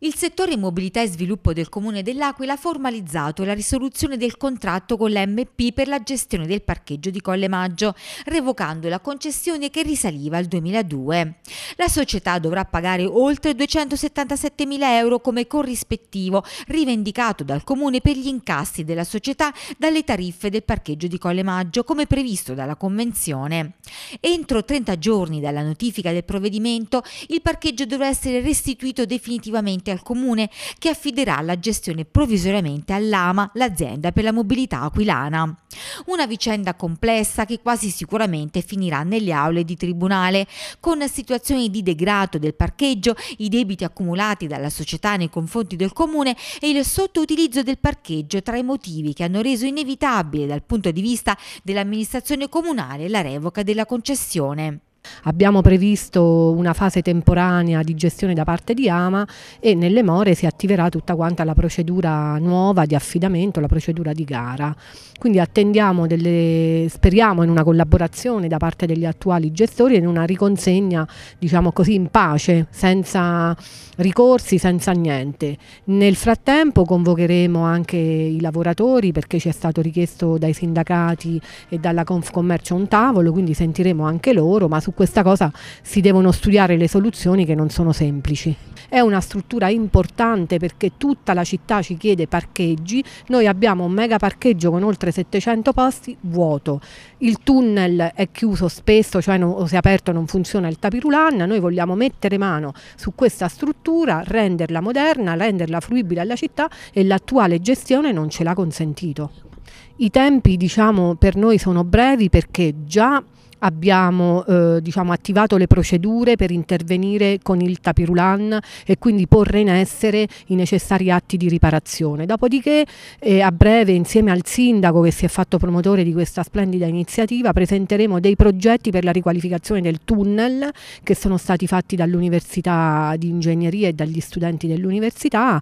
Il settore mobilità e sviluppo del Comune dell'Aquila ha formalizzato la risoluzione del contratto con l'MP per la gestione del parcheggio di Colle Maggio, revocando la concessione che risaliva al 2002. La società dovrà pagare oltre 277.000 euro come corrispettivo, rivendicato dal Comune per gli incassi della società dalle tariffe del parcheggio di Colle Maggio, come previsto dalla Convenzione. Entro 30 giorni dalla notifica del provvedimento, il parcheggio dovrà essere restituito definitivamente riferimenti al comune che affiderà la gestione provvisoriamente all'AMA, l'azienda per la mobilità aquilana. Una vicenda complessa che quasi sicuramente finirà nelle aule di tribunale, con situazioni di degrado del parcheggio, i debiti accumulati dalla società nei confronti del comune e il sottoutilizzo del parcheggio tra i motivi che hanno reso inevitabile dal punto di vista dell'amministrazione comunale la revoca della concessione. Abbiamo previsto una fase temporanea di gestione da parte di Ama e nelle more si attiverà tutta quanta la procedura nuova di affidamento, la procedura di gara. Quindi attendiamo delle, speriamo in una collaborazione da parte degli attuali gestori e in una riconsegna, diciamo così, in pace, senza ricorsi, senza niente. Nel frattempo convocheremo anche i lavoratori perché ci è stato richiesto dai sindacati e dalla Confcommercio un tavolo, quindi sentiremo anche loro, ma su questa cosa si devono studiare le soluzioni che non sono semplici. È una struttura importante perché tutta la città ci chiede parcheggi, noi abbiamo un mega parcheggio con oltre 700 posti vuoto, il tunnel è chiuso spesso, cioè non, se è aperto non funziona il tapirulan, noi vogliamo mettere mano su questa struttura, renderla moderna, renderla fruibile alla città e l'attuale gestione non ce l'ha consentito. I tempi diciamo, per noi sono brevi perché già abbiamo eh, diciamo, attivato le procedure per intervenire con il tapirulan e quindi porre in essere i necessari atti di riparazione. Dopodiché eh, a breve insieme al sindaco che si è fatto promotore di questa splendida iniziativa presenteremo dei progetti per la riqualificazione del tunnel che sono stati fatti dall'Università di Ingegneria e dagli studenti dell'Università